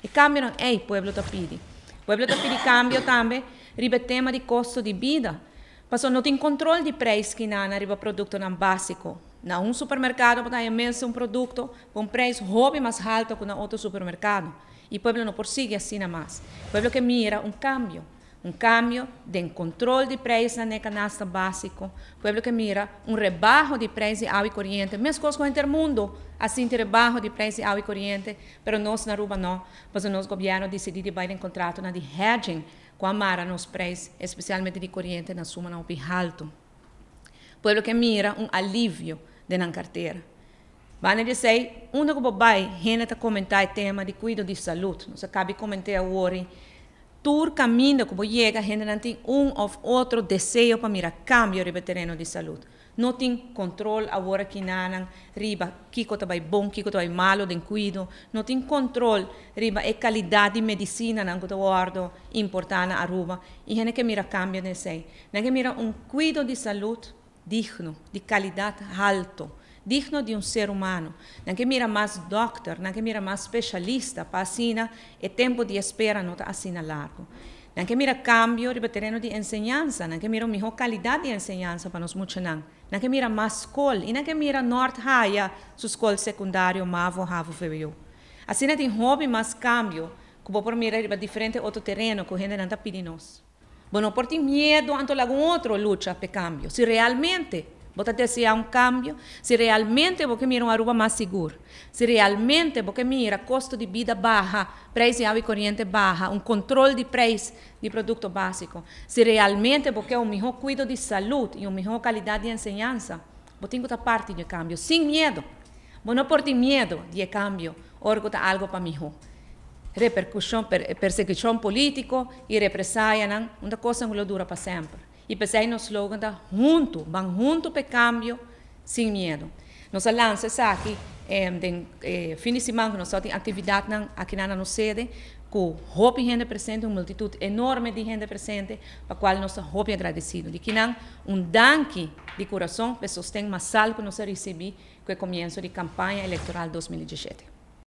E cambiano, il pueblo tapidi. Pueblo tapidi cambia anche ribetema di costo di vita. Passò non in controllo di prezzo che non arriva prodotto non basico. Na un supermercato potrai immerso un prodotto con un prezzo più alto che un altro supermercato. Il pueblo non prosegue così, ma il pueblo che mira un cambio. um cambio de controle de preço na el canasta básico, pueblo que mira um rebajo de precios água e corriente, mesmo cosas con o mundo, assim un rebajo de precios água e corriente, mas nós na Aruba não, pois o nosso governo decidiu de bailar um contrato na de hedging com a Mara nos preços, especialmente de corriente na suma não alto. Pueblo que mira um alívio de na carteira. Vale dizer, um do que vai, gente comentar o tema de cuidado de saúde, não se cabe comentar agora tu camino, como llega, generan un o otro deseo para mirar cambio ribe terreno di salute. Non c'è controllo ahora que nanan riba kiko tabai bon, kiko tabai malo di cuido. No tiene control riba e calidad de medicina nango te guardo importante a Aruba. Y gente que mira cambio en sei. Gente que mira un cuido de salud digno, de calidad alto. digno de um ser humano. Não que mira mais doctor, não que mira mais especialista, para assina, e tempo de espera não assina largo. Não que mira cambio de terreno de enseñanza, não que mira melhor qualidade de enseñanza para nós muchanan. Não que mira mais escola, e não que mira norte raia, sua escola secundário, mavo, ravo, feio. Assim, tem hobby mais cambio, que vou por mirar diferente outro terreno que a gente está pedindo bom não por ter medo, anto algum outro luta para cambio. Se realmente Bótate se há um cambio, se realmente você mira uma Aruba mais segura, se realmente você mira custo de vida baixa, preço de água e corrente baixa, um controle de preço de produto básico, se realmente você um melhor cuido de saúde e uma melhor qualidade de ensinança, você tem outra parte de cambio, sem medo. Você não pode ter medo de cambio, orgo algo para melhor repercussão, per, perseguição política e represália, uma coisa que dura para sempre. E pensei no slogan da junto, van junto para cambio, sem medo. Nossa lança aqui, é, eh, fim de semana que nós temos atividade aqui na nossa sede, com roupa gente presente, uma multidão enorme de gente presente, para a qual nós roupa agradecidos. De que não, um danke de coração, para têm mais sal que nós recebemos com o começo da campanha eleitoral 2017.